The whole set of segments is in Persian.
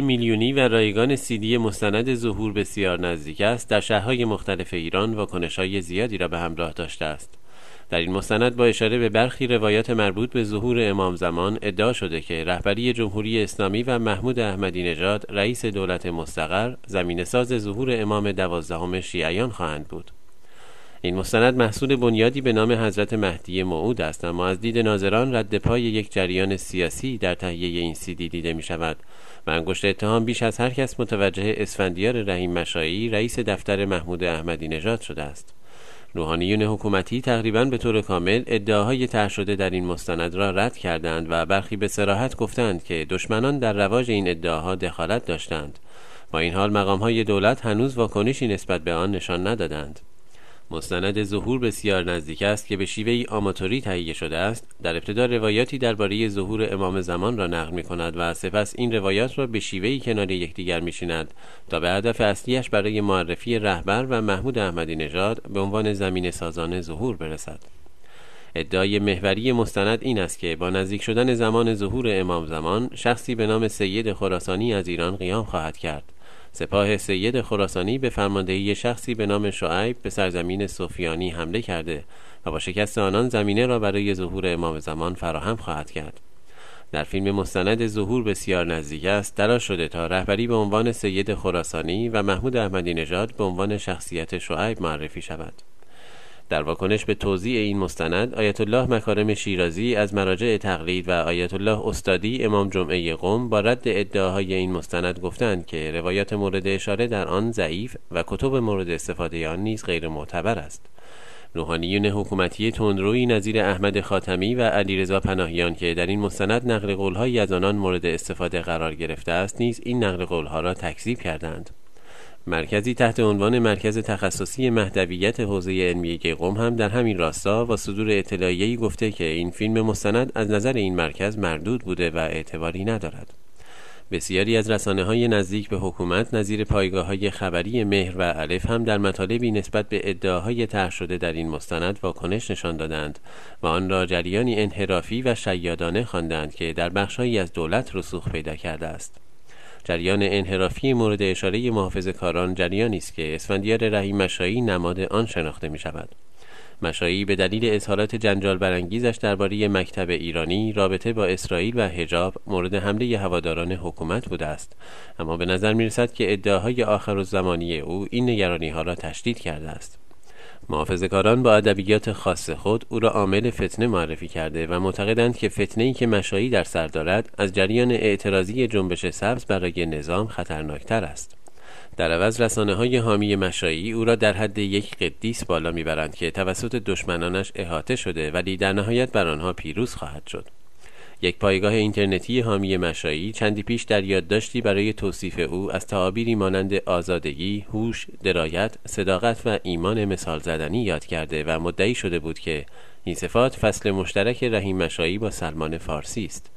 میلیونی و رایگان سیدی مستند ظهور بسیار نزدیک است در شهرهای مختلف ایران واکنش های زیادی را به همراه داشته است در این مستند با اشاره به برخی روایات مربوط به ظهور امام زمان ادعا شده که رهبری جمهوری اسلامی و محمود احمدی نژاد رئیس دولت مستقر زمین ساز ظهور امام دوازدهم شیعیان خواهند بود این مستند محصول بنیادی به نام حضرت مهدی موعود است اما از دید ناظران رد پای یک جریان سیاسی در تهیه این سیدی دیده می شود و انگشت اتهام بیش از هر کس متوجه اسفندیار رحیم مشایی رئیس دفتر محمود احمدی نژاد شده است روحانیون حکومتی تقریبا به طور کامل ادعاهای طرح شده در این مستند را رد کردند و برخی به سراحت گفتند که دشمنان در رواج این ادعاها دخالت داشتند با این حال مقامهای دولت هنوز واکنشی نسبت به آن نشان ندادند مستند ظهور بسیار نزدیک است که به شیوه ای آماتوری تهیه شده است در ابتدا روایاتی درباره ظهور امام زمان را نقل می کند و سپس این روایات را به شیوه ای کنار یکدیگر میشیند تا به هدف اصلیش برای معرفی رهبر و محمود احمدی نژاد به عنوان زمین سازان ظهور برسد ادعای محوری مستند این است که با نزدیک شدن زمان ظهور امام زمان شخصی به نام سید خراسانی از ایران قیام خواهد کرد سپاه سید خراسانی به فرماندهی شخصی به نام شعیب به سرزمین صوفیانی حمله کرده و با شکست آنان زمینه را برای ظهور امام زمان فراهم خواهد کرد در فیلم مستند ظهور بسیار نزدیک است تلاش شده تا رهبری به عنوان سید خراسانی و محمود احمدی نژاد به عنوان شخصیت شعیب معرفی شود در واکنش به توضیع این مستند آیت الله مکارم شیرازی از مراجع تقلید و آیت الله استادی امام جمعه قم با رد ادعاهای این مستند گفتند که روایات مورد اشاره در آن ضعیف و کتب مورد استفاده آن نیز غیر معتبر است روحانیون حکومتی تندروی نظیر احمد خاتمی و علیرضا پناهیان که در این مستند نقل قولهایی از آنان مورد استفاده قرار گرفته است نیز این نقل قولها را تکذیب کردند مرکزی تحت عنوان مرکز تخصصی مهدویت حوزه علمی قم هم در همین راستا با صدور اطلاعیه‌ای گفته که این فیلم مستند از نظر این مرکز مردود بوده و اعتباری ندارد. بسیاری از رسانه های نزدیک به حکومت نظیر پایگاه های خبری مهر و علف هم در مطالبی نسبت به ادعاهای طرح شده در این مستند واکنش نشان دادند و آن را جریانی انحرافی و شیادانه خواندند که در بخشهایی از دولت رسوخ پیدا کرده است. جریان انحرافی مورد اشاره محافظ کاران جریانی است که اسفندیار رحیم مشایی نماد آن شناخته می شود مشایی به دلیل اظهارات جنجال برانگیزش درباره مکتب ایرانی رابطه با اسرائیل و حجاب مورد حمله هواداران حکومت بوده است اما به نظر می رسد که ادعاهای آخر و زمانی او این نگرانی ها را تشدید کرده است محافظه‌کاران با ادبیات خاص خود او را عامل فتنه معرفی کرده و معتقدند که فتنه که مشایی در سر دارد از جریان اعتراضی جنبش سبز برای نظام خطرناکتر است در عوض رسانه های حامی مشایی او را در حد یک قدیس بالا میبرند که توسط دشمنانش احاطه شده ولی در نهایت بر آنها پیروز خواهد شد یک پایگاه اینترنتی حامی مشایی چندی پیش در یادداشتی برای توصیف او از تعابیری مانند آزادگی، هوش، درایت، صداقت و ایمان مثال زدنی یاد کرده و مدعی شده بود که این صفات فصل مشترک رحیم مشایی با سلمان فارسی است.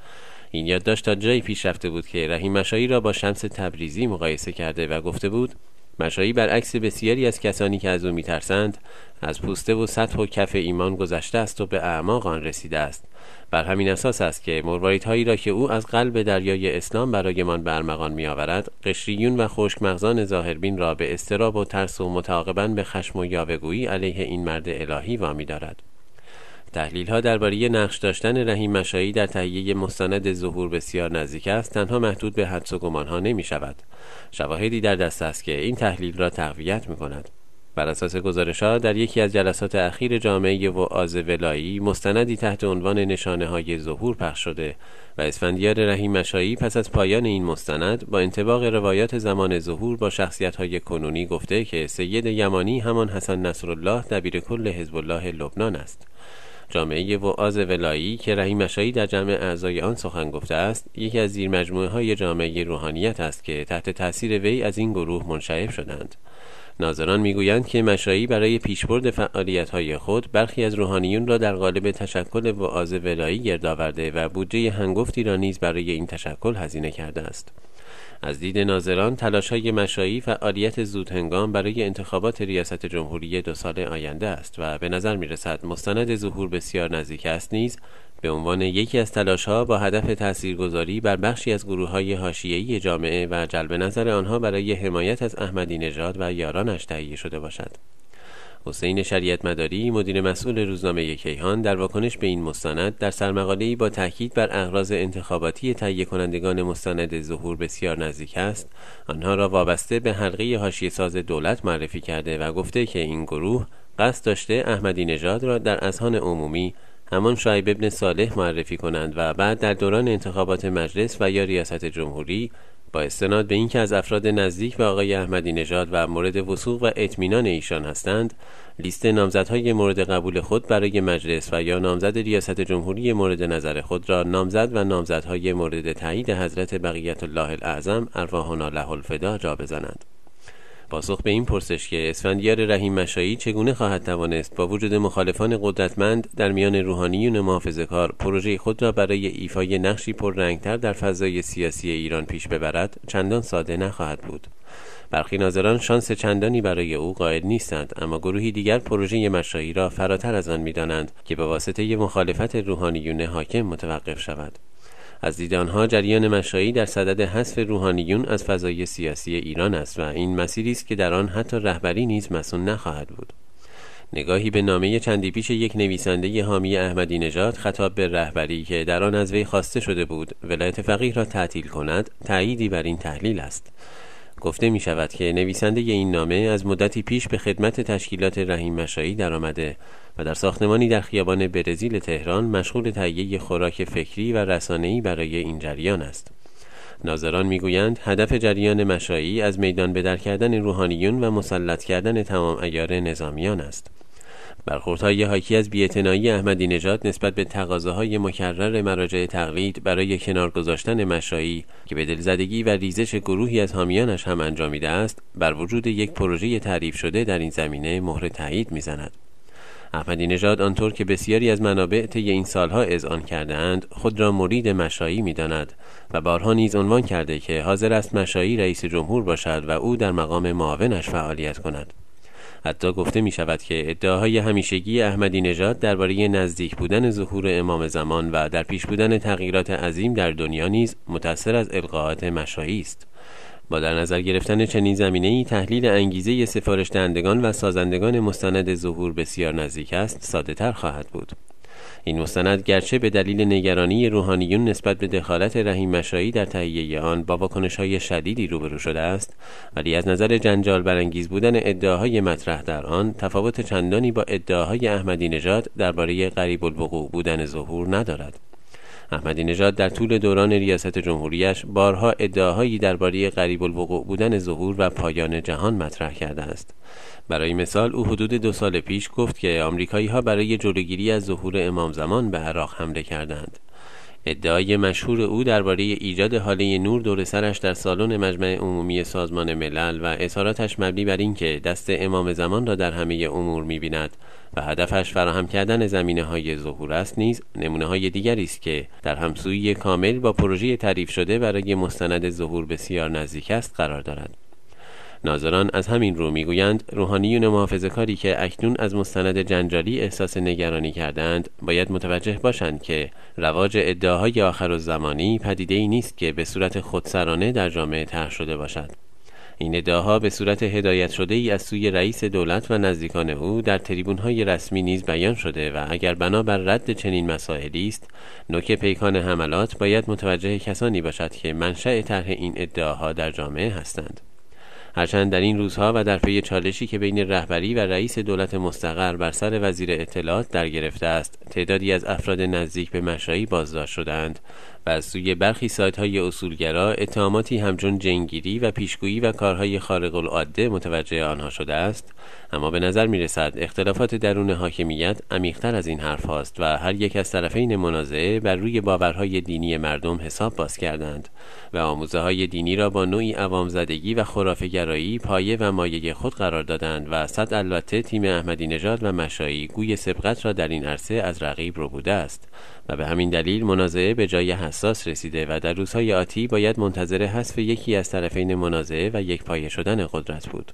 این یادداشت تا جایی پیش رفته بود که رحیم مشایی را با شمس تبریزی مقایسه کرده و گفته بود مشایی برعکس بسیاری از کسانی که از او میترسند از پوسته و سطح و کف ایمان گذشته است و به اعماق آن رسیده است بر همین اساس است که هایی را که او از قلب دریای اسلام برایمان به ارمغان میآورد قشریون و مغزان ظاهربین را به استراب و ترس و متعاقبا به خشم و یاوهگویی علیه این مرد الهی وامیدارد تحلیل ها درباره نقش داشتن رحیم مشایی در تهیه مستند ظهور بسیار نزدیک است تنها محدود به حدس و گمان ها نمی شود شواهدی در دست است که این تحلیل را تقویت می کند بر اساس گزارش ها در یکی از جلسات اخیر جامعه و آز ولایی مستندی تحت عنوان نشانه های ظهور پخش شده و اسفندیار رحیم مشایی پس از پایان این مستند با انتباق روایات زمان ظهور با شخصیت های کنونی گفته که سید یمانی همان حسن نصرالله دبیر کل حزب الله لبنان است جامعه وعاز ولایی که رحیم مشایی در جمع اعضای آن سخن گفته است یکی از زیر مجموعه های جامعه روحانیت است که تحت تاثیر وی از این گروه منشعب شدند ناظران میگویند که مشایی برای پیشبرد فعالیت‌های خود برخی از روحانیون را در قالب تشکل وعاز ولایی گرد آورده و بودجه هنگفتی را نیز برای این تشکل هزینه کرده است از دید ناظران تلاش های مشایی فعالیت زودهنگام برای انتخابات ریاست جمهوری دو سال آینده است و به نظر می رسد مستند ظهور بسیار نزدیک است نیز به عنوان یکی از تلاش ها با هدف تاثیرگذاری بر بخشی از گروه های حاشیه‌ای جامعه و جلب نظر آنها برای حمایت از احمدی نژاد و یارانش تهیه شده باشد. حسین شریعت مداری مدیر مسئول روزنامه کیهان در واکنش به این مستند در سرمقاله‌ای با تاکید بر اغراض انتخاباتی تهیه کنندگان مستند ظهور بسیار نزدیک است آنها را وابسته به حلقه حاشیه ساز دولت معرفی کرده و گفته که این گروه قصد داشته احمدی نژاد را در اذهان عمومی همان شایب ابن صالح معرفی کنند و بعد در دوران انتخابات مجلس و یا ریاست جمهوری با استناد به اینکه از افراد نزدیک به آقای احمدی نژاد و مورد وسوق و اطمینان ایشان هستند لیست نامزدهای مورد قبول خود برای مجلس و یا نامزد ریاست جمهوری مورد نظر خود را نامزد و نامزدهای مورد تایید حضرت بقیت الله الاعظم ارواحنا له الفدا جا بزنند پاسخ به این پرسش که اسفندیار رحیم مشایی چگونه خواهد توانست با وجود مخالفان قدرتمند در میان روحانیون محافظه کار پروژه خود را برای ایفای نقشی پررنگتر در فضای سیاسی ایران پیش ببرد چندان ساده نخواهد بود برخی ناظران شانس چندانی برای او قائل نیستند اما گروهی دیگر پروژه مشایی را فراتر از آن میدانند که به واسطه مخالفت روحانیون حاکم متوقف شود از دید آنها جریان مشایی در صدد حذف روحانیون از فضای سیاسی ایران است و این مسیری است که در آن حتی رهبری نیز مسون نخواهد بود نگاهی به نامه چندی پیش یک نویسنده حامی احمدی نژاد خطاب به رهبری که در آن از وی خواسته شده بود ولایت فقیه را تعطیل کند تأییدی بر این تحلیل است گفته می شود که نویسنده ی این نامه از مدتی پیش به خدمت تشکیلات رحیم مشایی درآمده و در ساختمانی در خیابان برزیل تهران مشغول تهیه خوراک فکری و رسانه‌ای برای این جریان است. ناظران میگویند هدف جریان مشایی از میدان بدر کردن روحانیون و مسلط کردن تمام ایار نظامیان است. برخوردهای حاکی از بیعتنایی احمدی نژاد نسبت به تقاضاهای مکرر مراجع تقلید برای کنار گذاشتن مشایی که به دلزدگی و ریزش گروهی از حامیانش هم انجامیده است بر وجود یک پروژه تعریف شده در این زمینه مهر تایید میزند احمدی نژاد آنطور که بسیاری از منابع طی این سالها اذعان کردهاند خود را مرید مشایی میداند و بارها نیز عنوان کرده که حاضر است مشایی رئیس جمهور باشد و او در مقام معاونش فعالیت کند حتی گفته می شود که ادعاهای همیشگی احمدی نژاد درباره نزدیک بودن ظهور امام زمان و در پیش بودن تغییرات عظیم در دنیا نیز متأثر از القاعات مشایی است با در نظر گرفتن چنین زمینه ای تحلیل انگیزه سفارش دهندگان و سازندگان مستند ظهور بسیار نزدیک است ساده تر خواهد بود این مستند گرچه به دلیل نگرانی روحانیون نسبت به دخالت رحیم مشایی در تهیه آن با های شدیدی روبرو شده است ولی از نظر جنجال برانگیز بودن ادعاهای مطرح در آن تفاوت چندانی با ادعاهای احمدی نژاد درباره قریب الوقوع بودن ظهور ندارد احمدی نژاد در طول دوران ریاست جمهوریش بارها ادعاهایی درباره قریب الوقوع بودن ظهور و پایان جهان مطرح کرده است برای مثال او حدود دو سال پیش گفت که آمریکایی ها برای جلوگیری از ظهور امام زمان به عراق حمله کردند ادعای مشهور او درباره ایجاد حاله نور دور سرش در سالن مجمع عمومی سازمان ملل و اظهاراتش مبنی بر اینکه دست امام زمان را در همه امور میبیند و هدفش فراهم کردن زمینه های ظهور است نیز نمونه های دیگری است که در همسویی کامل با پروژه تعریف شده برای مستند ظهور بسیار نزدیک است قرار دارد ناظران از همین رو میگویند روحانیون محافظه کاری که اکنون از مستند جنجالی احساس نگرانی کردند باید متوجه باشند که رواج ادعاهای آخر و زمانی پدیده ای نیست که به صورت خودسرانه در جامعه طرح شده باشد این ادعاها به صورت هدایت شده ای از سوی رئیس دولت و نزدیکان او در تریبون های رسمی نیز بیان شده و اگر بنابر رد چنین مسائلی است نوک پیکان حملات باید متوجه کسانی باشد که منشأ طرح این ادعاها در جامعه هستند هرچند در این روزها و در پی چالشی که بین رهبری و رئیس دولت مستقر بر سر وزیر اطلاعات در گرفته است تعدادی از افراد نزدیک به مشایی بازداشت شدند و از سوی برخی سایت های اصولگرا اتهاماتی همچون جنگیری و پیشگویی و کارهای خارق العاده متوجه آنها شده است اما به نظر می رسد اختلافات درون حاکمیت عمیقتر از این حرف هاست و هر یک از طرفین منازعه بر روی باورهای دینی مردم حساب باز کردند و آموزه های دینی را با نوعی عوام زدگی و گرایی پایه و مایه خود قرار دادند و صد البته تیم احمدی نژاد و مشایی گوی سبقت را در این عرصه از رقیب رو بوده است و به همین دلیل منازعه به جای حساس رسیده و در روزهای آتی باید منتظر حذف یکی از طرفین منازعه و پایه شدن قدرت بود